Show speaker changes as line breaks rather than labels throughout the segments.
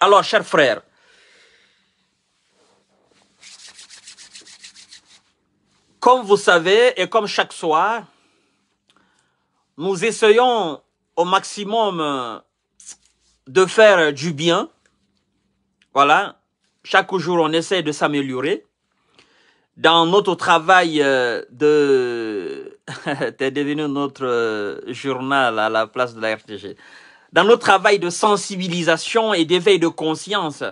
Alors, chers frères, comme vous savez et comme chaque soir, nous essayons au maximum euh, de faire du bien. Voilà, chaque jour on essaie de s'améliorer. Dans notre travail euh, de... T'es devenu notre euh, journal à la place de la RTG. Dans notre travail de sensibilisation et d'éveil de conscience,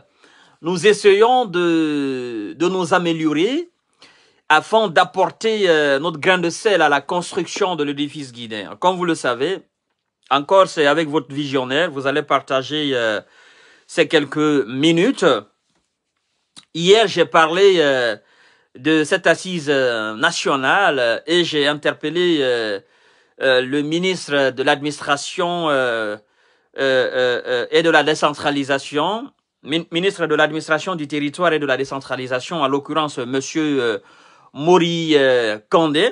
nous essayons de, de nous améliorer afin d'apporter euh, notre grain de sel à la construction de l'édifice guinéen. Comme vous le savez, encore c'est avec votre visionnaire, vous allez partager euh, ces quelques minutes. Hier, j'ai parlé euh, de cette assise nationale et j'ai interpellé le ministre de l'administration euh, euh, euh, et de la décentralisation, ministre de l'administration du territoire et de la décentralisation, à l'occurrence Monsieur Mori Kandé.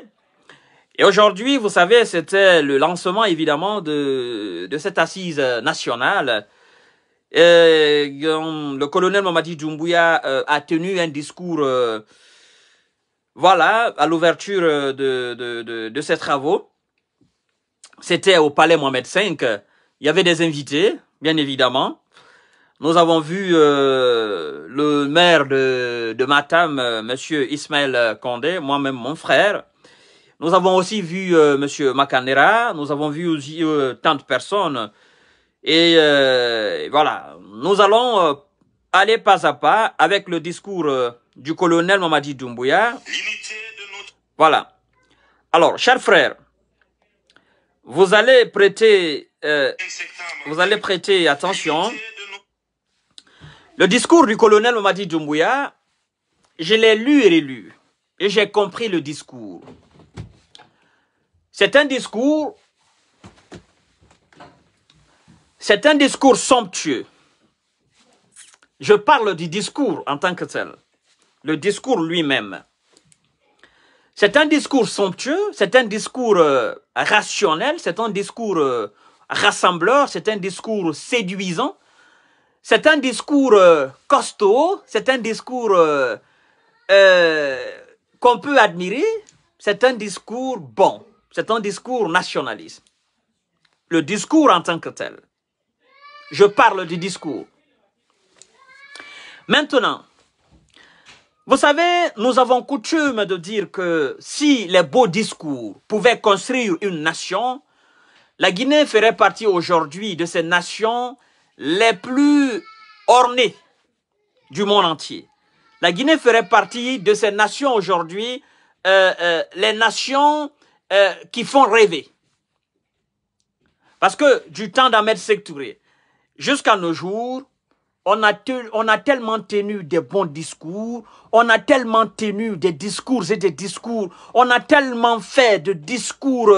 Et aujourd'hui, vous savez, c'était le lancement évidemment de, de cette assise nationale. Et, le colonel Mamadi euh, a tenu un discours, voilà, à l'ouverture de, de, de, de, ces travaux. C'était au palais Mohamed V. Il y avait des invités, bien évidemment. Nous avons vu euh, le maire de, de Matam, M. Euh, Monsieur Ismaël Condé, moi-même mon frère. Nous avons aussi vu euh, Monsieur Makanera, nous avons vu aussi euh, tant de personnes. Et voilà, nous allons aller pas à pas avec le discours du colonel Mamadi Doumbouya. Voilà. Alors, chers frères, vous allez prêter euh, vous allez prêter attention. Le discours du colonel Mamadi Doumbouya, je l'ai lu et relu. Et j'ai compris le discours. C'est un discours. C'est un discours somptueux. Je parle du discours en tant que tel. Le discours lui-même. C'est un discours somptueux, c'est un discours euh, rationnel, c'est un discours euh, rassembleur, c'est un discours séduisant, c'est un discours euh, costaud, c'est un discours euh, euh, qu'on peut admirer, c'est un discours bon, c'est un discours nationaliste. Le discours en tant que tel. Je parle du discours. Maintenant, vous savez, nous avons coutume de dire que si les beaux discours pouvaient construire une nation, la Guinée ferait partie aujourd'hui de ces nations les plus ornées du monde entier. La Guinée ferait partie de ces nations aujourd'hui, euh, euh, les nations euh, qui font rêver. Parce que du temps d'Ahmed Sektouré jusqu'à nos jours, on a, on a tellement tenu des bons discours, on a tellement tenu des discours et des discours, on a tellement fait de discours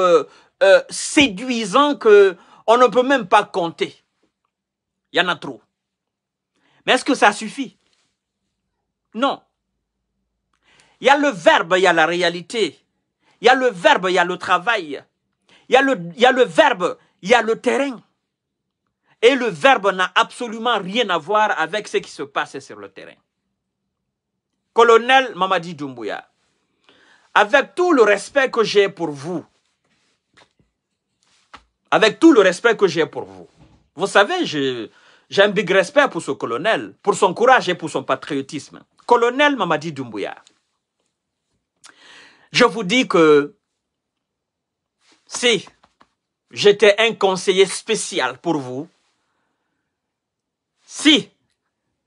euh, séduisant qu'on que on ne peut même pas compter. Il y en a trop. Mais est-ce que ça suffit Non. Il y a le verbe, il y a la réalité. Il y a le verbe, il y a le travail. Il y a le, il y a le verbe, il y a le terrain. Et le verbe n'a absolument rien à voir avec ce qui se passe sur le terrain. Colonel Mamadi Doumbouya, avec tout le respect que j'ai pour vous, avec tout le respect que j'ai pour vous. Vous savez, j'ai un big respect pour ce colonel, pour son courage et pour son patriotisme. Colonel Mamadi Doumbouya, je vous dis que si j'étais un conseiller spécial pour vous, si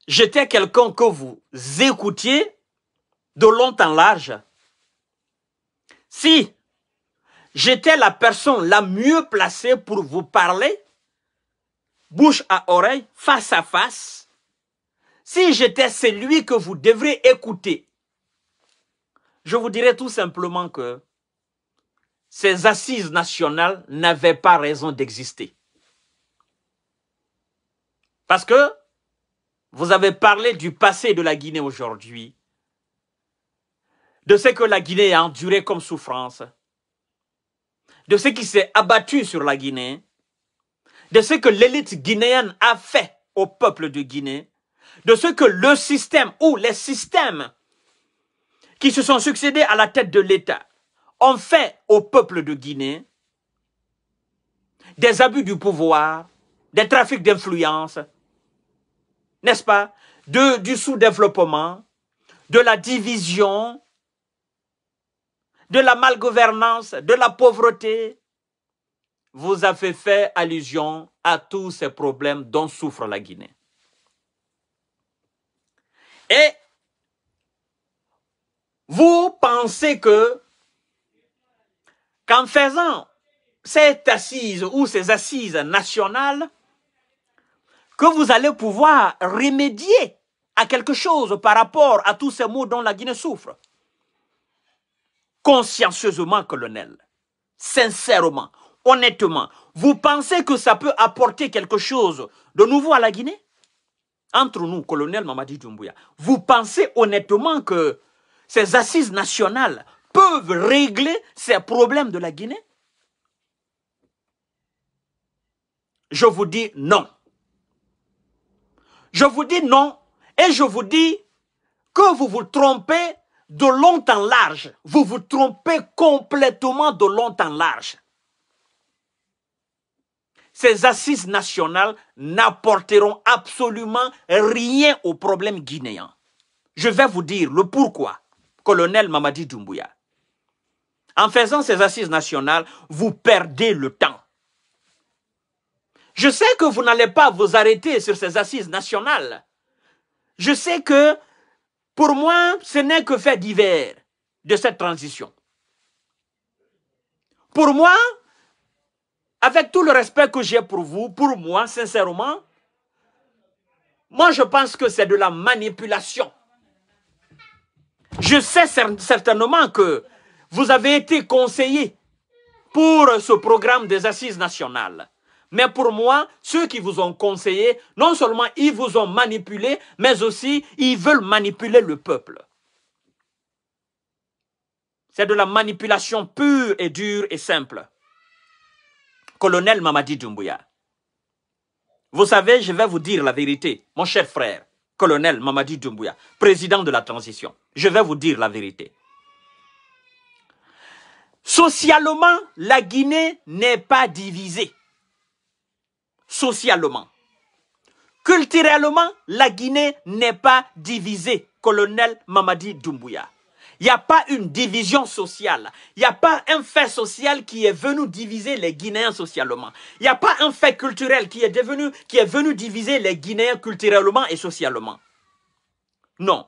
j'étais quelqu'un que vous écoutiez de long en large, si j'étais la personne la mieux placée pour vous parler, bouche à oreille, face à face, si j'étais celui que vous devrez écouter, je vous dirais tout simplement que ces assises nationales n'avaient pas raison d'exister. Parce que vous avez parlé du passé de la Guinée aujourd'hui, de ce que la Guinée a enduré comme souffrance, de ce qui s'est abattu sur la Guinée, de ce que l'élite guinéenne a fait au peuple de Guinée, de ce que le système ou les systèmes qui se sont succédés à la tête de l'État ont fait au peuple de Guinée, des abus du pouvoir, des trafics d'influence, n'est-ce pas, de, du sous-développement, de la division, de la malgouvernance, de la pauvreté. Vous avez fait allusion à tous ces problèmes dont souffre la Guinée. Et vous pensez que qu'en faisant cette assise ou ces assises nationales, que vous allez pouvoir remédier à quelque chose par rapport à tous ces maux dont la Guinée souffre consciencieusement, colonel, sincèrement, honnêtement, vous pensez que ça peut apporter quelque chose de nouveau à la Guinée Entre nous, colonel Mamadi Doumbouya, vous pensez honnêtement que ces assises nationales peuvent régler ces problèmes de la Guinée Je vous dis non. Je vous dis non et je vous dis que vous vous trompez de long en large. Vous vous trompez complètement de long en large. Ces assises nationales n'apporteront absolument rien au problème guinéen. Je vais vous dire le pourquoi, colonel Mamadi Doumbouya. En faisant ces assises nationales, vous perdez le temps. Je sais que vous n'allez pas vous arrêter sur ces assises nationales. Je sais que pour moi, ce n'est que fait divers de cette transition. Pour moi, avec tout le respect que j'ai pour vous, pour moi, sincèrement, moi, je pense que c'est de la manipulation. Je sais certainement que vous avez été conseillé pour ce programme des assises nationales. Mais pour moi, ceux qui vous ont conseillé, non seulement ils vous ont manipulé, mais aussi ils veulent manipuler le peuple. C'est de la manipulation pure et dure et simple. Colonel Mamadi Doumbouya. Vous savez, je vais vous dire la vérité, mon cher frère, colonel Mamadi Doumbouya, président de la transition. Je vais vous dire la vérité. Socialement, la Guinée n'est pas divisée socialement. Culturellement, la Guinée n'est pas divisée, colonel Mamadi Doumbouya. Il n'y a pas une division sociale. Il n'y a pas un fait social qui est venu diviser les Guinéens socialement. Il n'y a pas un fait culturel qui est, devenu, qui est venu diviser les Guinéens culturellement et socialement. Non.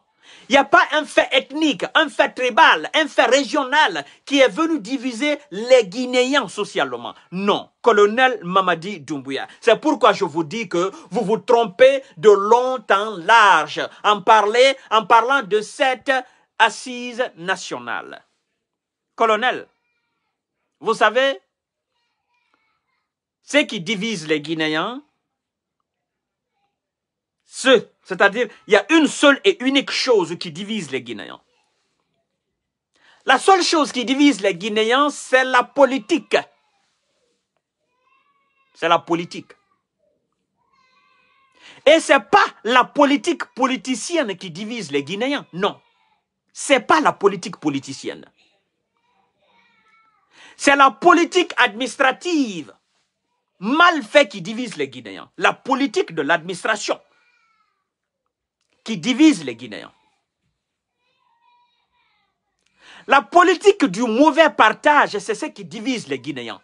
Il n'y a pas un fait ethnique, un fait tribal, un fait régional qui est venu diviser les Guinéens socialement. Non, colonel Mamadi Doumbouya. C'est pourquoi je vous dis que vous vous trompez de longtemps, large en, en parlant de cette assise nationale. Colonel, vous savez, ce qui divise les Guinéens, c'est-à-dire, il y a une seule et unique chose qui divise les Guinéens. La seule chose qui divise les Guinéens, c'est la politique. C'est la politique. Et c'est pas la politique politicienne qui divise les Guinéens, non. C'est pas la politique politicienne. C'est la politique administrative mal faite qui divise les Guinéens. La politique de l'administration qui divise les Guinéens. La politique du mauvais partage, c'est ce qui divise les Guinéens.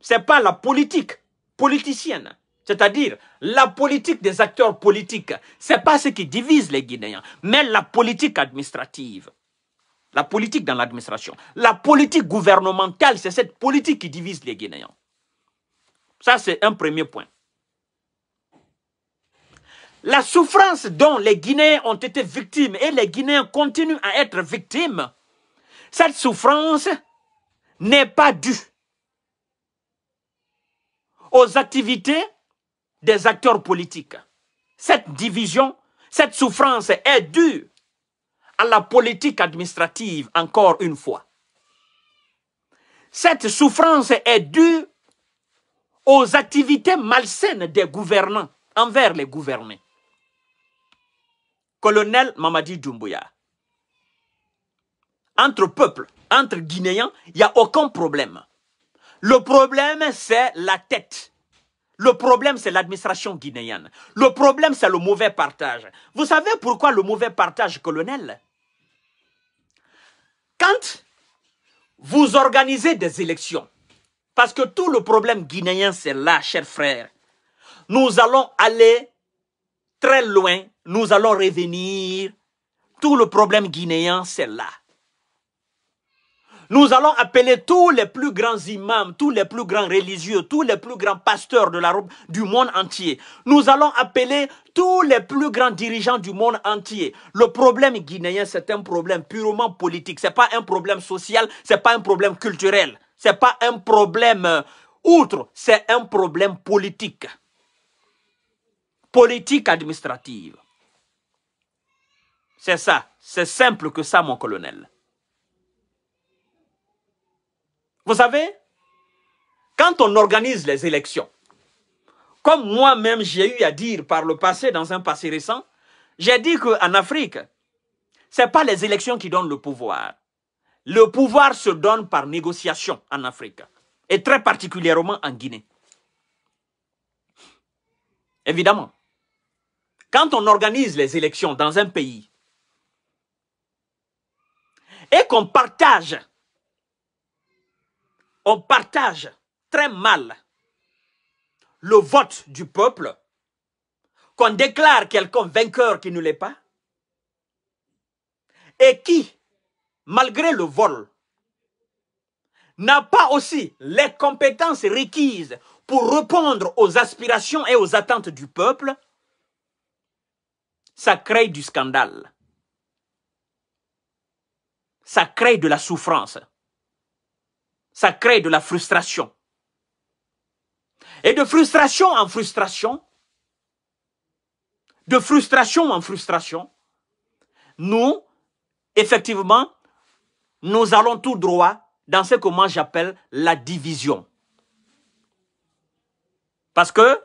Ce n'est pas la politique politicienne, c'est-à-dire la politique des acteurs politiques. Ce n'est pas ce qui divise les Guinéens, mais la politique administrative. La politique dans l'administration. La politique gouvernementale, c'est cette politique qui divise les Guinéens. Ça, c'est un premier point. La souffrance dont les Guinéens ont été victimes et les Guinéens continuent à être victimes, cette souffrance n'est pas due aux activités des acteurs politiques. Cette division, cette souffrance est due à la politique administrative, encore une fois. Cette souffrance est due aux activités malsaines des gouvernants envers les gouvernés colonel Mamadi Doumbouya. Entre peuples, entre Guinéens, il n'y a aucun problème. Le problème, c'est la tête. Le problème, c'est l'administration guinéenne. Le problème, c'est le mauvais partage. Vous savez pourquoi le mauvais partage, colonel Quand vous organisez des élections, parce que tout le problème guinéen, c'est là, chers frères, nous allons aller très loin nous allons revenir. Tout le problème guinéen, c'est là. Nous allons appeler tous les plus grands imams, tous les plus grands religieux, tous les plus grands pasteurs de la, du monde entier. Nous allons appeler tous les plus grands dirigeants du monde entier. Le problème guinéen, c'est un problème purement politique. C'est pas un problème social, c'est pas un problème culturel, c'est pas un problème euh, outre, c'est un problème politique. Politique administrative. C'est ça. C'est simple que ça, mon colonel. Vous savez, quand on organise les élections, comme moi-même j'ai eu à dire par le passé, dans un passé récent, j'ai dit qu'en Afrique, ce n'est pas les élections qui donnent le pouvoir. Le pouvoir se donne par négociation en Afrique, et très particulièrement en Guinée. Évidemment, quand on organise les élections dans un pays, et qu'on partage. On partage très mal le vote du peuple, qu'on déclare quelqu'un vainqueur qui ne l'est pas, et qui, malgré le vol, n'a pas aussi les compétences requises pour répondre aux aspirations et aux attentes du peuple, ça crée du scandale ça crée de la souffrance. Ça crée de la frustration. Et de frustration en frustration, de frustration en frustration, nous, effectivement, nous allons tout droit dans ce que moi j'appelle la division. Parce que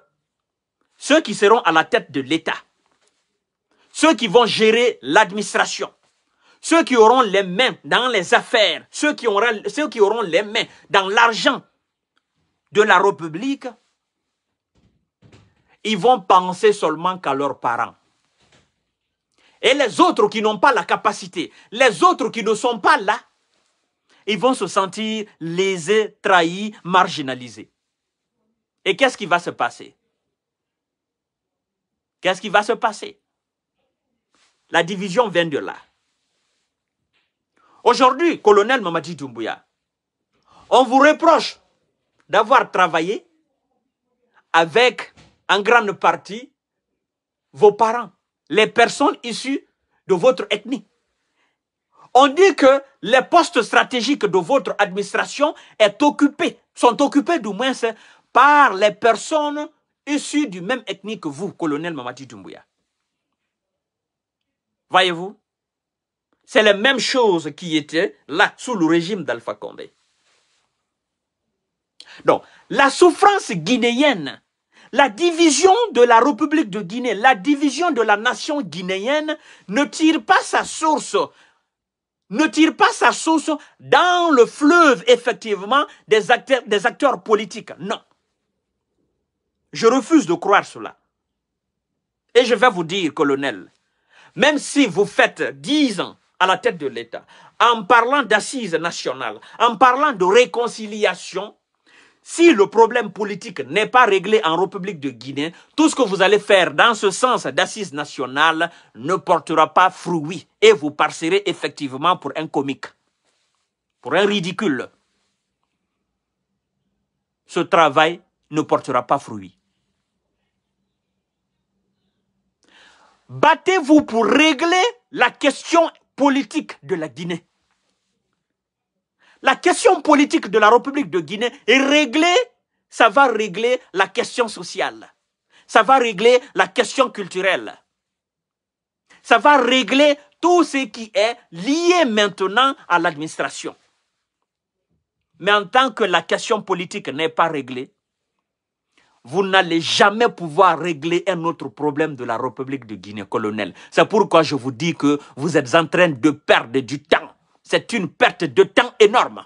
ceux qui seront à la tête de l'État, ceux qui vont gérer l'administration, ceux qui auront les mains dans les affaires, ceux qui auront, ceux qui auront les mains dans l'argent de la République, ils vont penser seulement qu'à leurs parents. Et les autres qui n'ont pas la capacité, les autres qui ne sont pas là, ils vont se sentir lésés, trahis, marginalisés. Et qu'est-ce qui va se passer Qu'est-ce qui va se passer La division vient de là. Aujourd'hui, colonel Mamadi Doumbouya, on vous reproche d'avoir travaillé avec en grande partie vos parents, les personnes issues de votre ethnie. On dit que les postes stratégiques de votre administration sont occupés du moins par les personnes issues du même ethnie que vous, colonel Mamadi Dumbuya. Voyez-vous c'est la même chose qui était là sous le régime d'Alpha Condé. Donc, la souffrance guinéenne, la division de la République de Guinée, la division de la nation guinéenne ne tire pas sa source, ne tire pas sa source dans le fleuve, effectivement, des acteurs, des acteurs politiques. Non. Je refuse de croire cela. Et je vais vous dire, colonel, même si vous faites 10 ans, à la tête de l'État, en parlant d'assises nationales, en parlant de réconciliation, si le problème politique n'est pas réglé en République de Guinée, tout ce que vous allez faire dans ce sens d'assises nationales ne portera pas fruit et vous passerez effectivement pour un comique, pour un ridicule. Ce travail ne portera pas fruit. Battez-vous pour régler la question politique de la Guinée. La question politique de la République de Guinée est réglée, ça va régler la question sociale, ça va régler la question culturelle, ça va régler tout ce qui est lié maintenant à l'administration. Mais en tant que la question politique n'est pas réglée, vous n'allez jamais pouvoir régler un autre problème de la République de Guinée colonel. C'est pourquoi je vous dis que vous êtes en train de perdre du temps. C'est une perte de temps énorme.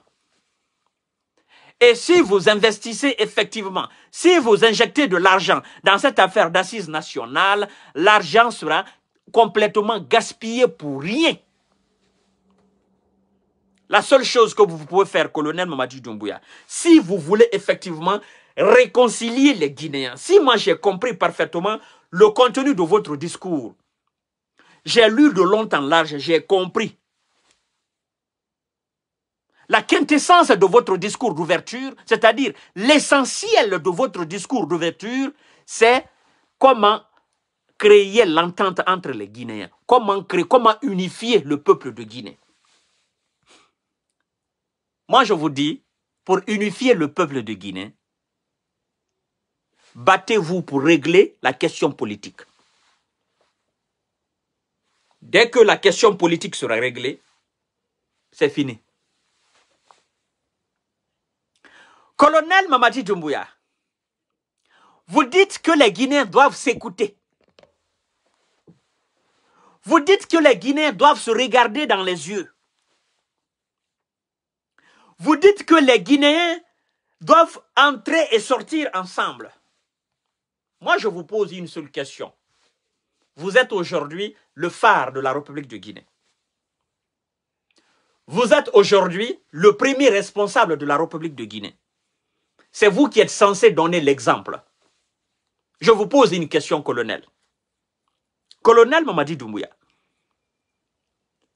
Et si vous investissez effectivement, si vous injectez de l'argent dans cette affaire d'assises nationales, l'argent sera complètement gaspillé pour rien. La seule chose que vous pouvez faire, colonel Mamadou Doumbouya, si vous voulez effectivement réconcilier les Guinéens. Si moi j'ai compris parfaitement le contenu de votre discours, j'ai lu de long en large, j'ai compris. La quintessence de votre discours d'ouverture, c'est-à-dire l'essentiel de votre discours d'ouverture, c'est comment créer l'entente entre les Guinéens, comment, créer, comment unifier le peuple de Guinée. Moi, je vous dis, pour unifier le peuple de Guinée, battez-vous pour régler la question politique. Dès que la question politique sera réglée, c'est fini. Colonel Mamadi Doumbouya, vous dites que les Guinéens doivent s'écouter. Vous dites que les Guinéens doivent se regarder dans les yeux. Vous dites que les Guinéens doivent entrer et sortir ensemble. Moi, je vous pose une seule question. Vous êtes aujourd'hui le phare de la République de Guinée. Vous êtes aujourd'hui le premier responsable de la République de Guinée. C'est vous qui êtes censé donner l'exemple. Je vous pose une question, colonel. Colonel Mamadi Doumbouya,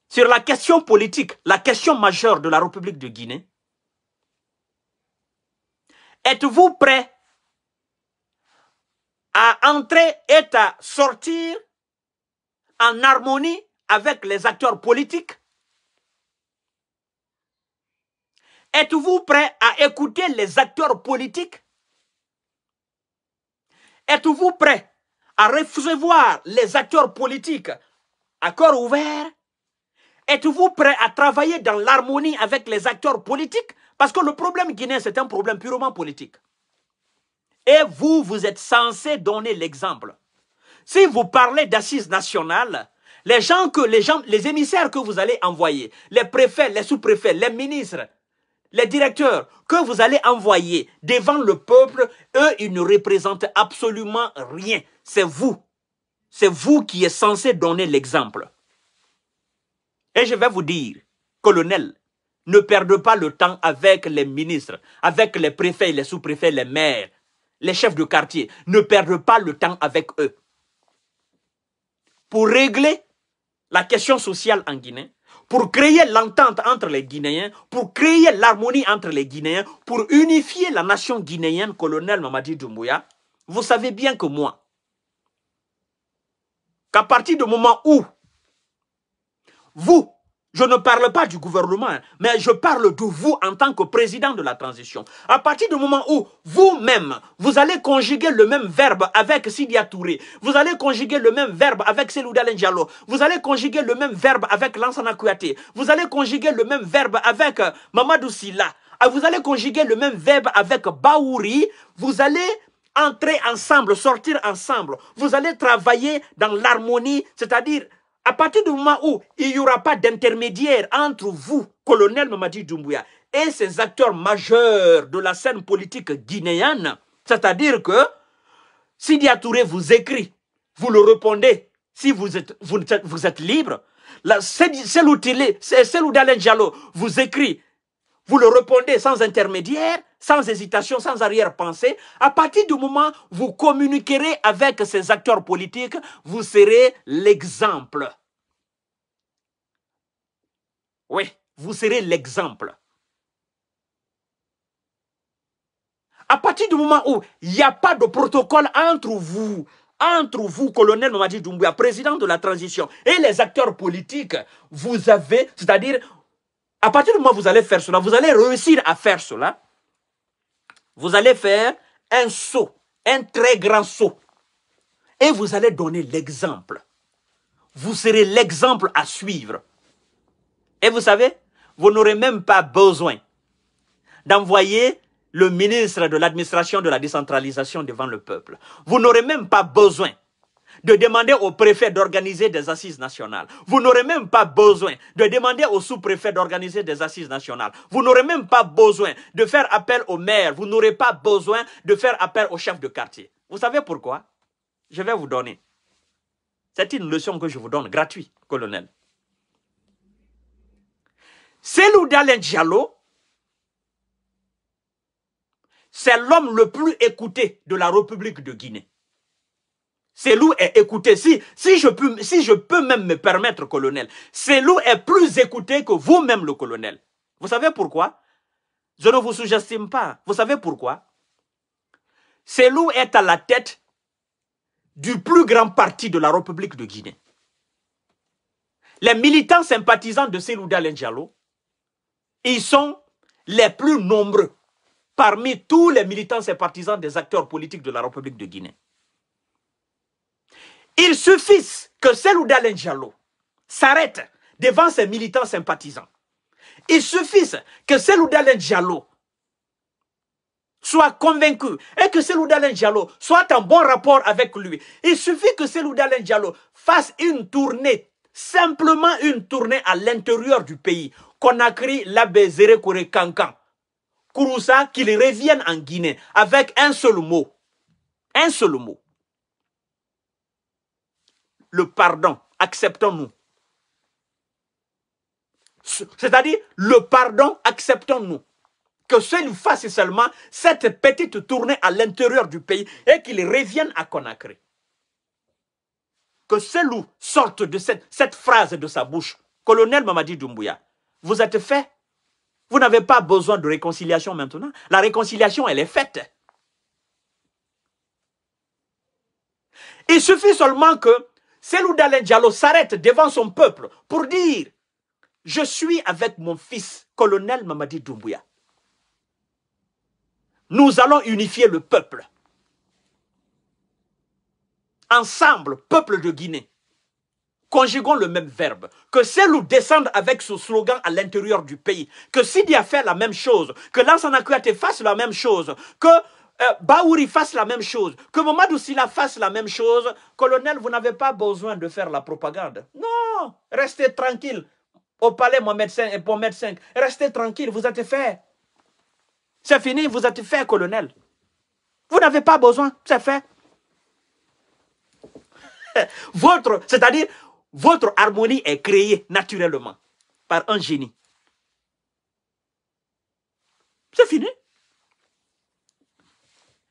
sur la question politique, la question majeure de la République de Guinée, êtes-vous prêt à entrer et à sortir en harmonie avec les acteurs politiques Êtes-vous prêt à écouter les acteurs politiques Êtes-vous prêt à recevoir les acteurs politiques à corps ouvert Êtes-vous prêt à travailler dans l'harmonie avec les acteurs politiques Parce que le problème guinéen, c'est un problème purement politique. Et vous, vous êtes censé donner l'exemple. Si vous parlez d'assises nationales, les gens que les gens, les émissaires que vous allez envoyer, les préfets, les sous-préfets, les ministres, les directeurs que vous allez envoyer devant le peuple, eux, ils ne représentent absolument rien. C'est vous. C'est vous qui êtes censé donner l'exemple. Et je vais vous dire, colonel, ne perdez pas le temps avec les ministres, avec les préfets, les sous-préfets, les maires, les chefs de quartier, ne perdent pas le temps avec eux. Pour régler la question sociale en Guinée, pour créer l'entente entre les Guinéens, pour créer l'harmonie entre les Guinéens, pour unifier la nation guinéenne, colonel Mamadi Doumbouya, vous savez bien que moi, qu'à partir du moment où vous, je ne parle pas du gouvernement, mais je parle de vous en tant que président de la transition. À partir du moment où vous-même, vous allez conjuguer le même verbe avec Sidia Touré, vous allez conjuguer le même verbe avec Selouda Diallo, vous allez conjuguer le même verbe avec Lansana Kouyaté, vous allez conjuguer le même verbe avec euh, Mamadou Silla, ah, vous allez conjuguer le même verbe avec Baouri, vous allez entrer ensemble, sortir ensemble, vous allez travailler dans l'harmonie, c'est-à-dire à partir du moment où il n'y aura pas d'intermédiaire entre vous, colonel Mamadi Doumbouya, et ces acteurs majeurs de la scène politique guinéenne, c'est-à-dire que Sidi Touré vous écrit, vous le répondez, si vous êtes, vous, êtes libre, la, celle, celle où Dalène Jalo vous écrit, vous le répondez sans intermédiaire, sans hésitation, sans arrière-pensée. À partir du moment où vous communiquerez avec ces acteurs politiques, vous serez l'exemple. Oui, vous serez l'exemple. À partir du moment où il n'y a pas de protocole entre vous, entre vous, colonel Mamadi Doumbouya, président de la transition, et les acteurs politiques, vous avez, c'est-à-dire, à partir du moment où vous allez faire cela, vous allez réussir à faire cela. Vous allez faire un saut, un très grand saut. Et vous allez donner l'exemple. Vous serez l'exemple à suivre. Et vous savez, vous n'aurez même pas besoin d'envoyer le ministre de l'administration de la décentralisation devant le peuple. Vous n'aurez même pas besoin de demander au préfet d'organiser des assises nationales. Vous n'aurez même pas besoin de demander au sous-préfet d'organiser des assises nationales. Vous n'aurez même pas besoin de faire appel au maire. Vous n'aurez pas besoin de faire appel au chef de quartier. Vous savez pourquoi Je vais vous donner. C'est une leçon que je vous donne, gratuite, colonel. Selou c'est l'homme le plus écouté de la République de Guinée loup est écouté. Si, si, je peux, si je peux même me permettre, colonel, loup est plus écouté que vous-même, le colonel. Vous savez pourquoi Je ne vous sous-estime pas. Vous savez pourquoi loup est à la tête du plus grand parti de la République de Guinée. Les militants sympathisants de Selou Diallo, ils sont les plus nombreux parmi tous les militants sympathisants des acteurs politiques de la République de Guinée. Il suffit que celui Dalen s'arrête devant ses militants sympathisants. Il suffit que celui Dalen soit convaincu et que celui Dalen Diallo soit en bon rapport avec lui. Il suffit que Selou Dalen Diallo fasse une tournée, simplement une tournée à l'intérieur du pays. Qu'on Conakry, Labé, Kore Kankan, Kouroussa, qu'il revienne en Guinée avec un seul mot. Un seul mot le pardon. Acceptons-nous. C'est-à-dire, le pardon, acceptons-nous. Que ceux fasse seulement cette petite tournée à l'intérieur du pays et qu'il revienne à Conakry. Que celui loup sorte de cette, cette phrase de sa bouche. Colonel Mamadi Doumbouya, vous êtes fait. Vous n'avez pas besoin de réconciliation maintenant. La réconciliation, elle est faite. Il suffit seulement que Selou Dalen Diallo s'arrête devant son peuple pour dire Je suis avec mon fils, colonel Mamadi Doumbouya. Nous allons unifier le peuple. Ensemble, peuple de Guinée. Conjuguons le même verbe. Que Selou descende avec ce slogan à l'intérieur du pays. Que Sidi a fait la même chose. Que Lansana fasse la même chose. Que euh, Bahouri fasse la même chose, que Mamadou Sila fasse la même chose, colonel, vous n'avez pas besoin de faire la propagande. Non, restez tranquille. Au palais, mon médecin et pour médecin, restez tranquille, vous êtes fait. C'est fini, vous êtes fait, colonel. Vous n'avez pas besoin, c'est fait. votre, c'est-à-dire, votre harmonie est créée naturellement par un génie. C'est fini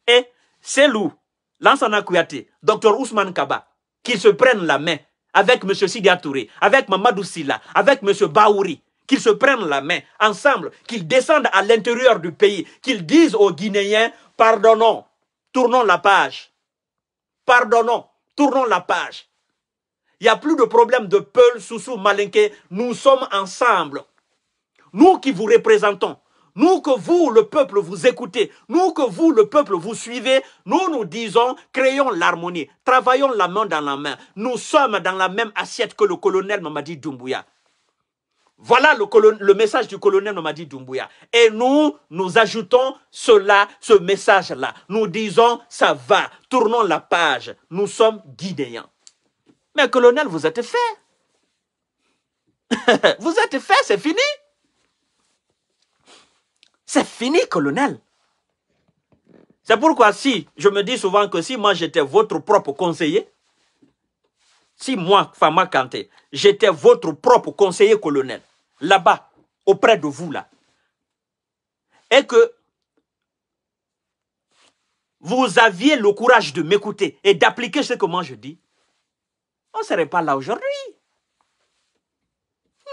et c'est lou, Lansana Kouyaté, Dr Ousmane Kaba, qu'ils se prennent la main avec M. Sidia avec Mamadou Silla, avec M. Baouri, qu'ils se prennent la main ensemble, qu'ils descendent à l'intérieur du pays, qu'ils disent aux Guinéens, pardonnons, tournons la page. Pardonnons, tournons la page. Il n'y a plus de problème de Peul, Soussou, Malinke. Nous sommes ensemble. Nous qui vous représentons, nous que vous, le peuple, vous écoutez, nous que vous, le peuple, vous suivez, nous nous disons, créons l'harmonie, travaillons la main dans la main. Nous sommes dans la même assiette que le colonel Mamadi Doumbouya. Voilà le, message du colonel Mamadi Doumbouya. Et nous, nous ajoutons cela, ce message-là. Nous disons, ça va, tournons la page. Nous sommes guinéens. Mais colonel, vous êtes fait. vous êtes fait, c'est fini. C'est fini, colonel. C'est pourquoi si, je me dis souvent que si moi j'étais votre propre conseiller, si moi, Fama Kanté, j'étais votre propre conseiller colonel, là-bas, auprès de vous, là, et que vous aviez le courage de m'écouter et d'appliquer ce que moi je dis, on ne serait pas là aujourd'hui.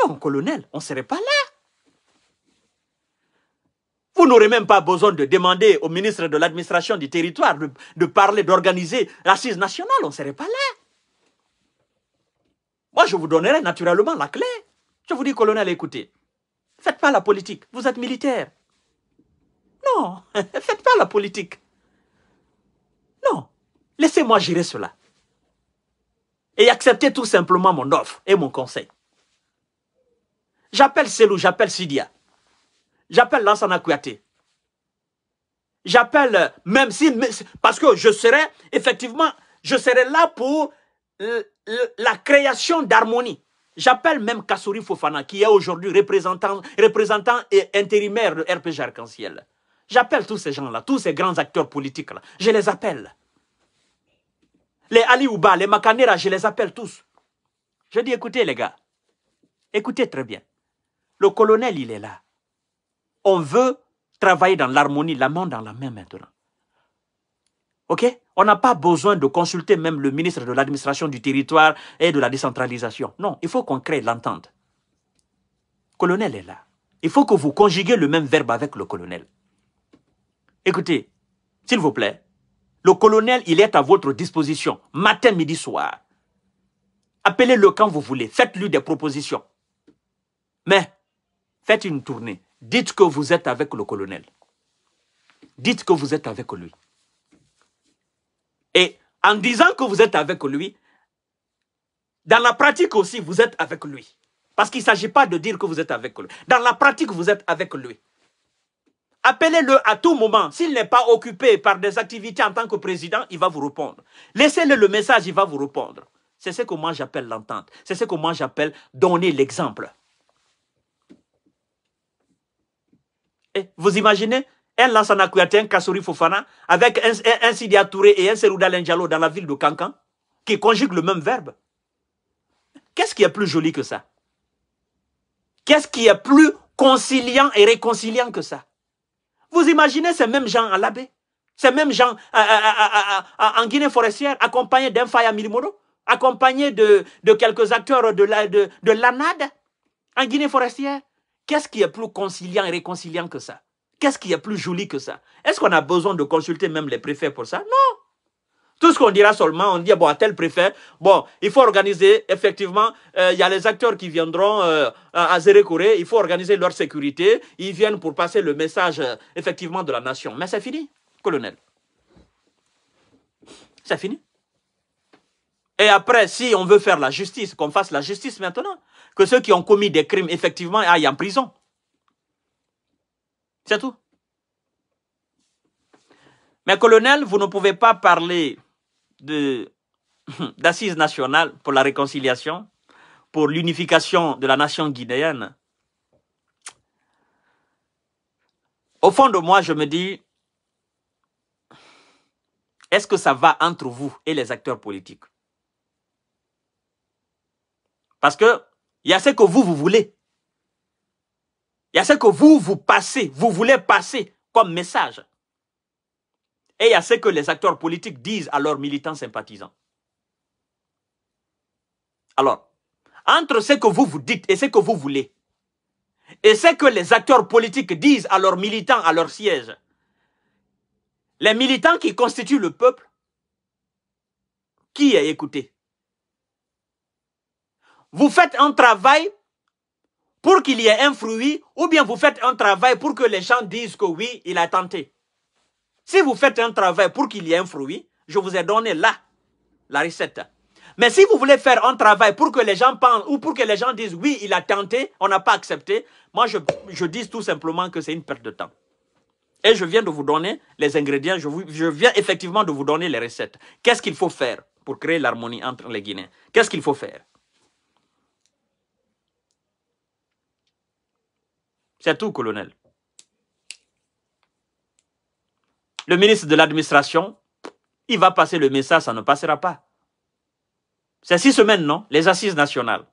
Non, colonel, on ne serait pas là. Vous n'aurez même pas besoin de demander au ministre de l'administration du territoire de, parler, d'organiser l'assise nationale. On ne serait pas là. Moi, je vous donnerai naturellement la clé. Je vous dis, colonel, écoutez, faites pas la politique. Vous êtes militaire. Non, faites pas la politique. Non, laissez-moi gérer cela. Et acceptez tout simplement mon offre et mon conseil. J'appelle Selou, j'appelle Sidia. J'appelle Lansana Kouyaté. J'appelle, euh, même si, parce que je serai, effectivement, je serai là pour la création d'harmonie. J'appelle même Kassouri Fofana, qui est aujourd'hui représentant, représentant et intérimaire de RPG Arc-en-Ciel. J'appelle tous ces gens-là, tous ces grands acteurs politiques-là. Je les appelle. Les Ali Ouba, les Makanera, je les appelle tous. Je dis, écoutez les gars, écoutez très bien. Le colonel, il est là on veut travailler dans l'harmonie, la main dans la main maintenant. OK On n'a pas besoin de consulter même le ministre de l'administration du territoire et de la décentralisation. Non, il faut qu'on crée l'entente. Colonel est là. Il faut que vous conjuguez le même verbe avec le colonel. Écoutez, s'il vous plaît, le colonel, il est à votre disposition, matin, midi, soir. Appelez-le quand vous voulez, faites-lui des propositions. Mais faites une tournée Dites que vous êtes avec le colonel. Dites que vous êtes avec lui. Et en disant que vous êtes avec lui, dans la pratique aussi, vous êtes avec lui. Parce qu'il ne s'agit pas de dire que vous êtes avec lui. Dans la pratique, vous êtes avec lui. Appelez-le à tout moment. S'il n'est pas occupé par des activités en tant que président, il va vous répondre. Laissez-le le message, il va vous répondre. C'est ce que moi j'appelle l'entente. C'est ce que moi j'appelle donner l'exemple. Eh, vous imaginez un Lansana Kouyaté, un Kassouri Fofana, avec un, un, et un Serouda Lendjalo dans la ville de Cancan, qui conjuguent le même verbe. Qu'est-ce qui est plus joli que ça Qu'est-ce qui est plus conciliant et réconciliant que ça Vous imaginez ces mêmes gens à l'abbé, ces mêmes gens en Guinée forestière, accompagnés d'un Faya milimoro, accompagnés de, quelques acteurs de l'ANAD de, de en Guinée forestière, Qu'est-ce qui est plus conciliant et réconciliant que ça Qu'est-ce qui est plus joli que ça Est-ce qu'on a besoin de consulter même les préfets pour ça Non. Tout ce qu'on dira seulement, on dit, bon, à tel préfet, bon, il faut organiser, effectivement, euh, il y a les acteurs qui viendront euh, à à couré il faut organiser leur sécurité, ils viennent pour passer le message, euh, effectivement, de la nation. Mais c'est fini, colonel. C'est fini. Et après, si on veut faire la justice, qu'on fasse la justice maintenant que ceux qui ont commis des crimes, effectivement, aillent en prison. C'est tout. Mais colonel, vous ne pouvez pas parler d'assises nationales pour la réconciliation, pour l'unification de la nation guinéenne. Au fond de moi, je me dis, est-ce que ça va entre vous et les acteurs politiques Parce que il y a ce que vous, vous voulez. Il y a ce que vous, vous passez, vous voulez passer comme message. Et il y a ce que les acteurs politiques disent à leurs militants sympathisants. Alors, entre ce que vous vous dites et ce que vous voulez, et ce que les acteurs politiques disent à leurs militants, à leur siège, les militants qui constituent le peuple, qui est écouté vous faites un travail pour qu'il y ait un fruit ou bien vous faites un travail pour que les gens disent que oui, il a tenté. Si vous faites un travail pour qu'il y ait un fruit, je vous ai donné là la recette. Mais si vous voulez faire un travail pour que les gens pensent ou pour que les gens disent oui, il a tenté, on n'a pas accepté, moi je, dis tout simplement que c'est une perte de temps. Et je viens de vous donner les ingrédients, je, je viens effectivement de vous donner les recettes. Qu'est-ce qu'il faut faire pour créer l'harmonie entre les Guinéens Qu'est-ce qu'il faut faire C'est tout, colonel. Le ministre de l'administration, il va passer le message, ça ne passera pas. C'est six semaines, non Les assises nationales.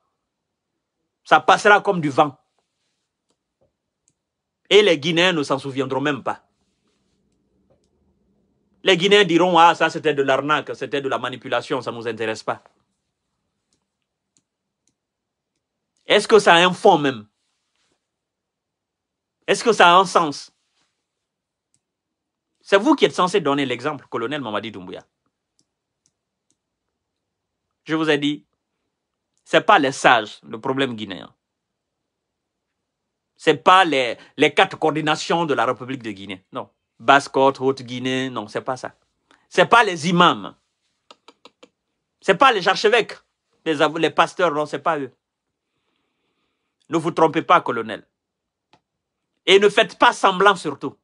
Ça passera comme du vent. Et les Guinéens ne s'en souviendront même pas. Les Guinéens diront, ah, ça c'était de l'arnaque, c'était de la manipulation, ça ne nous intéresse pas. Est-ce que ça a un fond même est-ce que ça a un sens C'est vous qui êtes censé donner l'exemple, colonel Mamadi Doumbouya. Je vous ai dit, ce n'est pas les sages, le problème guinéen. Ce n'est pas les, les quatre coordinations de la République de Guinée. Non. Basse-Côte, Haute-Guinée, non, ce n'est pas ça. Ce n'est pas les imams. Ce n'est pas les archevêques, les, les pasteurs, non, ce n'est pas eux. Ne vous trompez pas, colonel. Et ne faites pas semblant surtout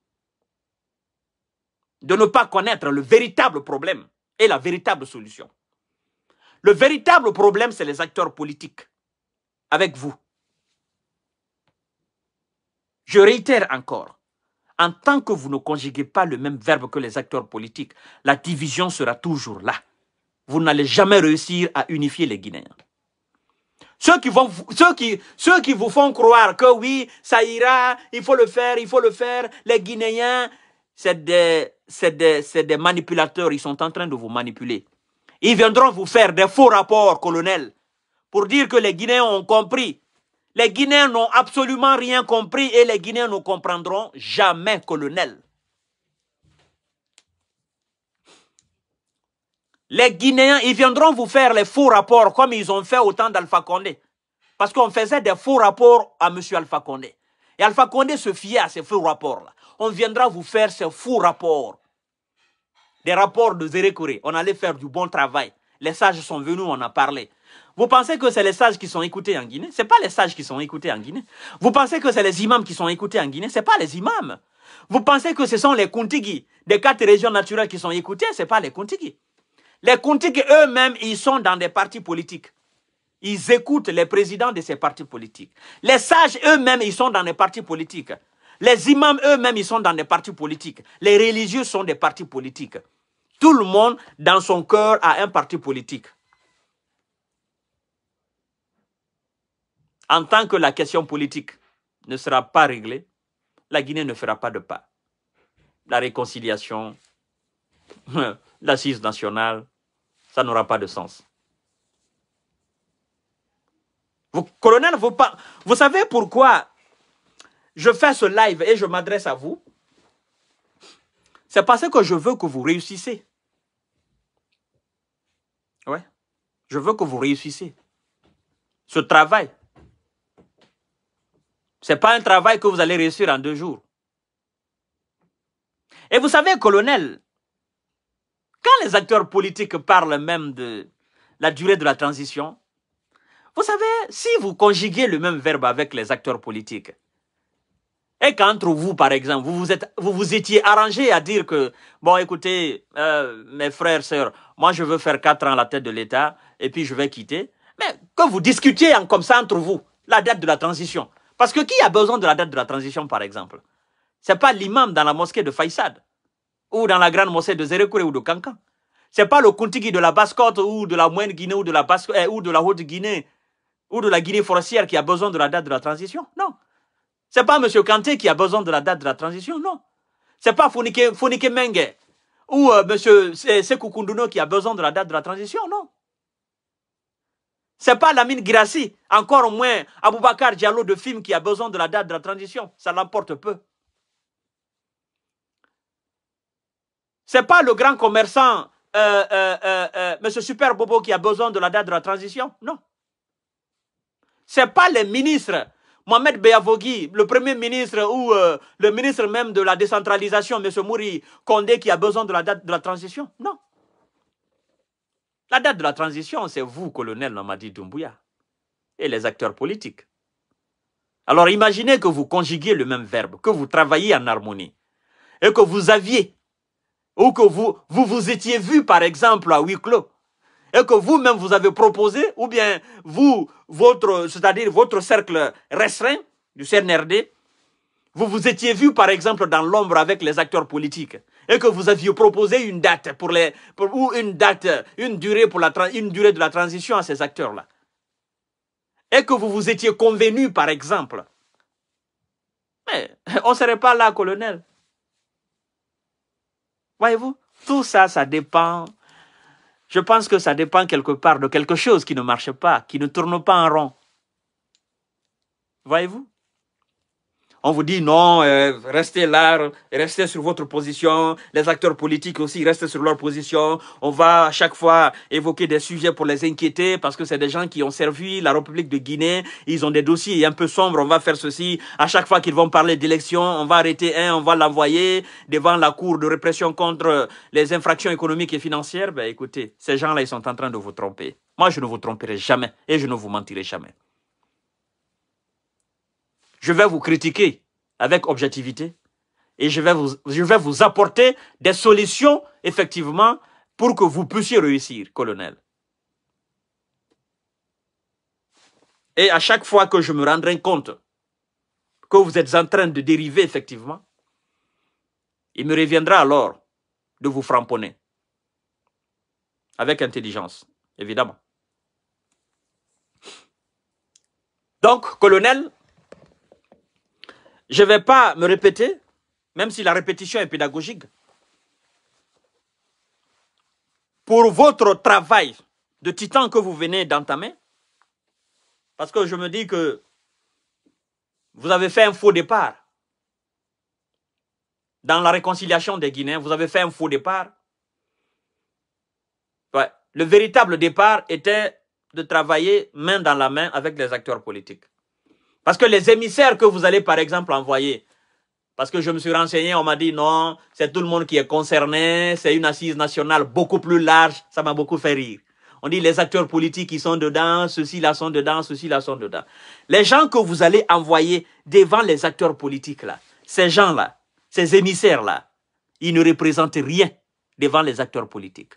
de ne pas connaître le véritable problème et la véritable solution. Le véritable problème, c'est les acteurs politiques avec vous. Je réitère encore, en tant que vous ne conjuguez pas le même verbe que les acteurs politiques, la division sera toujours là. Vous n'allez jamais réussir à unifier les Guinéens. Ceux qui, vont, ceux, qui, ceux qui vous font croire que oui, ça ira, il faut le faire, il faut le faire, les Guinéens, c'est des, des manipulateurs, ils sont en train de vous manipuler. Ils viendront vous faire des faux rapports, colonel, pour dire que les Guinéens ont compris. Les Guinéens n'ont absolument rien compris et les Guinéens ne comprendront jamais, colonel. Les Guinéens, ils viendront vous faire les faux rapports comme ils ont fait au temps d'Alpha Condé. Parce qu'on faisait des faux rapports à M. Alpha Condé. Et Alpha Condé se fiait à ces faux rapports-là. On viendra vous faire ces faux rapports. Des rapports de Zéré On allait faire du bon travail. Les sages sont venus, on a parlé. Vous pensez que c'est les sages qui sont écoutés en Guinée Ce pas les sages qui sont écoutés en Guinée. Vous pensez que c'est les imams qui sont écoutés en Guinée Ce pas les imams. Vous pensez que ce sont les Kuntigi des quatre régions naturelles qui sont écoutés Ce pas les Kuntigi. Les contiques eux-mêmes, ils sont dans des partis politiques. Ils écoutent les présidents de ces partis politiques. Les sages eux-mêmes, ils sont dans des partis politiques. Les imams eux-mêmes, ils sont dans des partis politiques. Les religieux sont des partis politiques. Tout le monde, dans son cœur, a un parti politique. En tant que la question politique ne sera pas réglée, la Guinée ne fera pas de pas. La réconciliation, l'assise nationale, ça n'aura pas de sens. Vous, colonel, vous, vous savez pourquoi je fais ce live et je m'adresse à vous C'est parce que je veux que vous réussissiez. Ouais. Je veux que vous réussissiez. Ce travail. Ce n'est pas un travail que vous allez réussir en deux jours. Et vous savez, colonel, quand les acteurs politiques parlent même de la durée de la transition, vous savez, si vous conjuguez le même verbe avec les acteurs politiques, et qu'entre vous, par exemple, vous vous, étiez arrangé à dire que, bon, écoutez, euh, mes frères, sœurs, moi je veux faire quatre ans à la tête de l'État, et puis je vais quitter. Mais que vous discutiez comme ça entre vous, la date de la transition. Parce que qui a besoin de la date de la transition, par exemple Ce n'est pas l'imam dans la mosquée de Faïsad ou dans la grande mosquée de Zérekure ou de Cancan. n'est pas le Kuntigi de la Bascotte ou de la Moyenne Guinée ou de la ou de la Haute-Guinée ou de la Guinée forestière qui a besoin de la date de la transition. Non. Ce n'est pas M. Kanté qui a besoin de la date de la transition. Non. Ce n'est pas Founike, Menge ou M. Sekou qui a besoin de la date de la transition. Non. Ce n'est pas Lamine Girassi, encore moins Aboubakar Diallo de film qui a besoin de la date de la transition. Ça l'emporte peu. Ce n'est pas le grand commerçant, euh, euh, euh, M. Super Bobo, qui a besoin de la date de la transition. Non. Ce n'est pas les ministres. Mohamed Beyavogui, le premier ministre ou le ministre même de la décentralisation, M. Mouri Condé, qui a besoin de la date de la transition. Non. La date de la transition, c'est vous, colonel Namadi Doumbouya, et les acteurs politiques. Alors imaginez que vous conjuguiez le même verbe, que vous travaillez en harmonie et que vous aviez ou que vous vous, vous étiez vu, par exemple, à huis clos, et que vous-même vous avez proposé, ou bien vous, votre, c'est-à-dire votre cercle restreint du CNRD, vous vous étiez vu, par exemple, dans l'ombre avec les acteurs politiques, et que vous aviez proposé une date pour les, ou une date, une durée pour la, une durée de la transition à ces acteurs-là, et que vous vous étiez convenu, par exemple. Mais on serait pas là, colonel. Voyez-vous, tout ça, ça dépend. Je pense que ça dépend quelque part de quelque chose qui ne marche pas, qui ne tourne pas en rond. Voyez-vous on vous dit non, euh, restez là, restez sur votre position. Les acteurs politiques aussi restent sur leur position. On va à chaque fois évoquer des sujets pour les inquiéter parce que c'est des gens qui ont servi la République de Guinée. Ils ont des dossiers un peu sombres. On va faire ceci. À chaque fois qu'ils vont parler d'élection, on va arrêter un, on va l'envoyer devant la Cour de répression contre les infractions économiques et financières. Ben écoutez, ces gens-là, ils sont en train de vous tromper. Moi, je ne vous tromperai jamais et je ne vous mentirai jamais je vais vous critiquer avec objectivité et je vais vous, je vais vous apporter des solutions, effectivement, pour que vous puissiez réussir, colonel. Et à chaque fois que je me rendrai compte que vous êtes en train de dériver, effectivement, il me reviendra alors de vous framponner. Avec intelligence, évidemment. Donc, colonel, je ne vais pas me répéter, même si la répétition est pédagogique. Pour votre travail de titan que vous venez d'entamer, parce que je me dis que vous avez fait un faux départ. Dans la réconciliation des Guinéens, vous avez fait un faux départ. Le véritable départ était de travailler main dans la main avec les acteurs politiques. Parce que les émissaires que vous allez, par exemple, envoyer, parce que je me suis renseigné, on m'a dit non, c'est tout le monde qui est concerné, c'est une assise nationale beaucoup plus large, ça m'a beaucoup fait rire. On dit les acteurs politiques qui sont dedans, ceux-ci là sont dedans, ceux-ci là sont dedans. Les gens que vous allez envoyer devant les acteurs politiques là, ces gens-là, ces émissaires-là, ils ne représentent rien devant les acteurs politiques.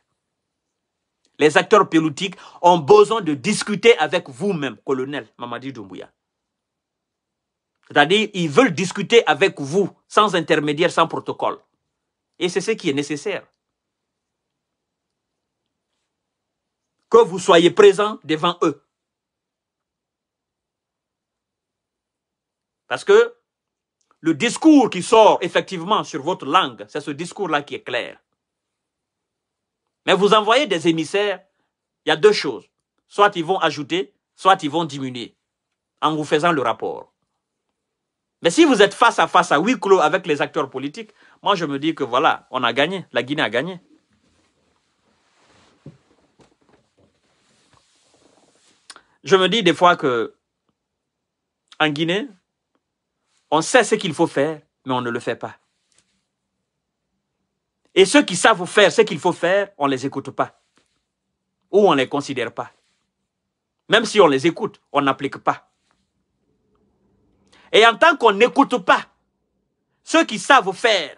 Les acteurs politiques ont besoin de discuter avec vous-même, colonel Mamadi Doumbouya. C'est-à-dire, ils veulent discuter avec vous, sans intermédiaire, sans protocole. Et c'est ce qui est nécessaire. Que vous soyez présent devant eux. Parce que le discours qui sort effectivement sur votre langue, c'est ce discours-là qui est clair. Mais vous envoyez des émissaires, il y a deux choses. Soit ils vont ajouter, soit ils vont diminuer en vous faisant le rapport. Mais si vous êtes face à face à huis clos avec les acteurs politiques, moi je me dis que voilà, on a gagné, la Guinée a gagné. Je me dis des fois que en Guinée, on sait ce qu'il faut faire, mais on ne le fait pas. Et ceux qui savent faire ce qu'il faut faire, on ne les écoute pas. Ou on ne les considère pas. Même si on les écoute, on n'applique pas. Et en tant qu'on n'écoute pas ceux qui savent faire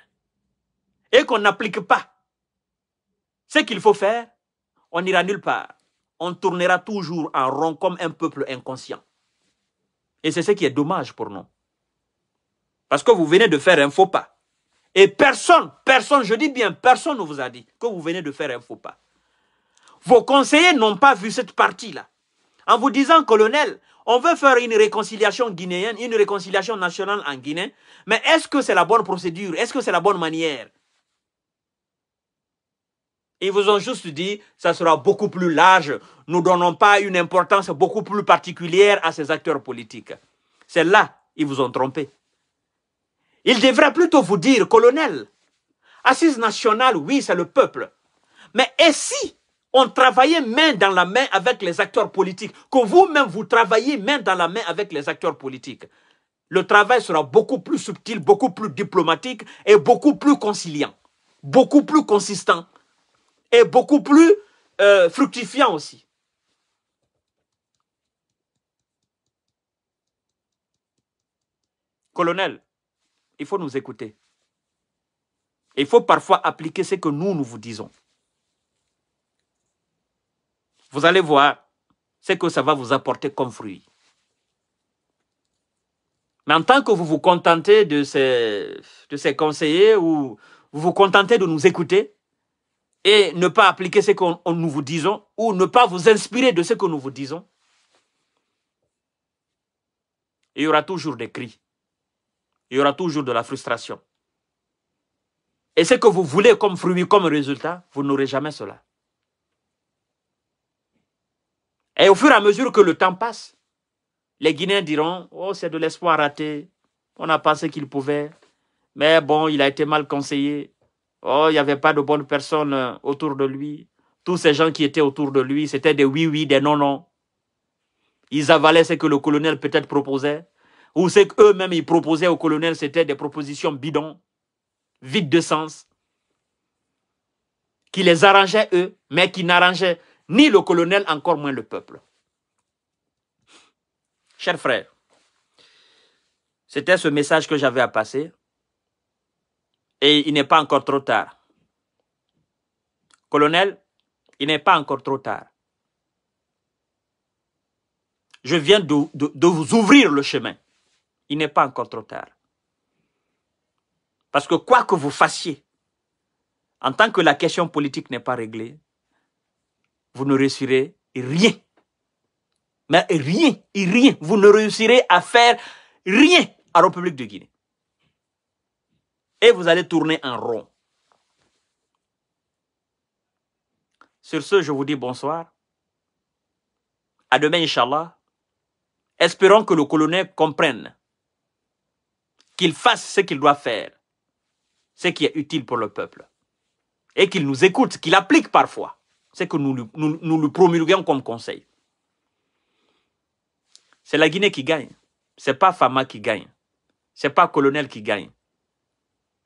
et qu'on n'applique pas ce qu'il faut faire, on n'ira nulle part. On tournera toujours en rond comme un peuple inconscient. Et c'est ce qui est dommage pour nous. Parce que vous venez de faire un faux pas. Et personne, personne, je dis bien, personne ne vous a dit que vous venez de faire un faux pas. Vos conseillers n'ont pas vu cette partie-là. En vous disant, colonel, on veut faire une réconciliation guinéenne, une réconciliation nationale en Guinée, mais est-ce que c'est la bonne procédure Est-ce que c'est la bonne manière Ils vous ont juste dit, ça sera beaucoup plus large, nous ne donnons pas une importance beaucoup plus particulière à ces acteurs politiques. C'est là, ils vous ont trompé. Ils devraient plutôt vous dire, colonel, assise nationale, oui, c'est le peuple. Mais et si on travaillait main dans la main avec les acteurs politiques, que vous-même vous travaillez main dans la main avec les acteurs politiques, le travail sera beaucoup plus subtil, beaucoup plus diplomatique et beaucoup plus conciliant, beaucoup plus consistant et beaucoup plus euh, fructifiant aussi. Colonel, il faut nous écouter. Il faut parfois appliquer ce que nous, nous vous disons. Vous allez voir ce que ça va vous apporter comme fruit. Mais en tant que vous vous contentez de ces, de ces conseillers ou vous vous contentez de nous écouter et ne pas appliquer ce que nous vous disons ou ne pas vous inspirer de ce que nous vous disons, il y aura toujours des cris. Il y aura toujours de la frustration. Et ce que vous voulez comme fruit, comme résultat, vous n'aurez jamais cela. Et au fur et à mesure que le temps passe, les Guinéens diront Oh, c'est de l'espoir raté. On a pensé qu'il pouvait. Mais bon, il a été mal conseillé. Oh, il n'y avait pas de bonnes personnes euh, autour de lui. Tous ces gens qui étaient autour de lui, c'était des oui-oui, des non-non. Ils avalaient ce que le colonel peut-être proposait. Ou ce qu'eux-mêmes ils proposaient au colonel, c'était des propositions bidons, vides de sens, qui les arrangeaient eux, mais qui n'arrangeaient ni le colonel, encore moins le peuple. Cher frères, c'était ce message que j'avais à passer et il n'est pas encore trop tard. Colonel, il n'est pas encore trop tard. Je viens de, de vous ouvrir le chemin. Il n'est pas encore trop tard. Parce que quoi que vous fassiez, en tant que la question politique n'est pas réglée, vous ne réussirez rien. Mais rien, rien. Vous ne réussirez à faire rien à la République de Guinée. Et vous allez tourner en rond. Sur ce, je vous dis bonsoir. À demain, Inch'Allah. Espérons que le colonel comprenne qu'il fasse ce qu'il doit faire, ce qui est utile pour le peuple, et qu'il nous écoute, qu'il applique parfois c'est que nous, le promulguons comme conseil. C'est la Guinée qui gagne. Ce n'est pas Fama qui gagne. Ce n'est pas Colonel qui gagne.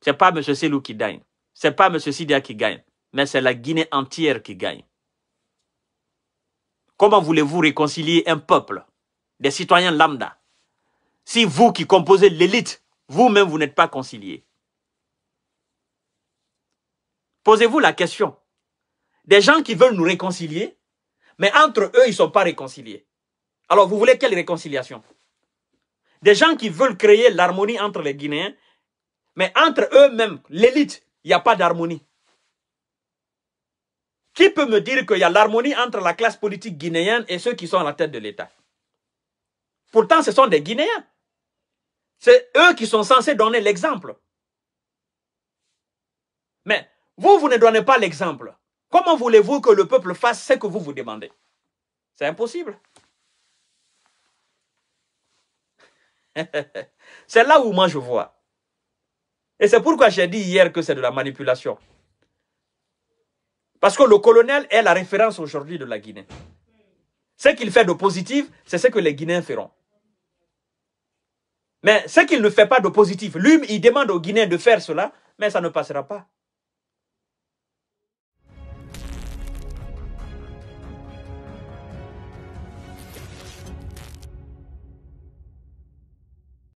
Ce n'est pas M. Selou qui gagne. Ce n'est pas M. Sidia qui gagne. Mais c'est la Guinée entière qui gagne. Comment voulez-vous réconcilier un peuple, des citoyens lambda, si vous qui composez l'élite, vous-même, vous, n'êtes pas concilié Posez-vous la question. Des gens qui veulent nous réconcilier, mais entre eux, ils ne sont pas réconciliés. Alors, vous voulez quelle réconciliation Des gens qui veulent créer l'harmonie entre les Guinéens, mais entre eux-mêmes, l'élite, il n'y a pas d'harmonie. Qui peut me dire qu'il y a l'harmonie entre la classe politique guinéenne et ceux qui sont à la tête de l'État Pourtant, ce sont des Guinéens. C'est eux qui sont censés donner l'exemple. Mais vous, vous ne donnez pas l'exemple. Comment voulez-vous que le peuple fasse ce que vous vous demandez C'est impossible. c'est là où moi je vois. Et c'est pourquoi j'ai dit hier que c'est de la manipulation. Parce que le colonel est la référence aujourd'hui de la Guinée. Ce qu'il fait de positif, c'est ce que les Guinéens feront. Mais ce qu'il ne fait pas de positif, lui, il demande aux Guinéens de faire cela, mais ça ne passera pas.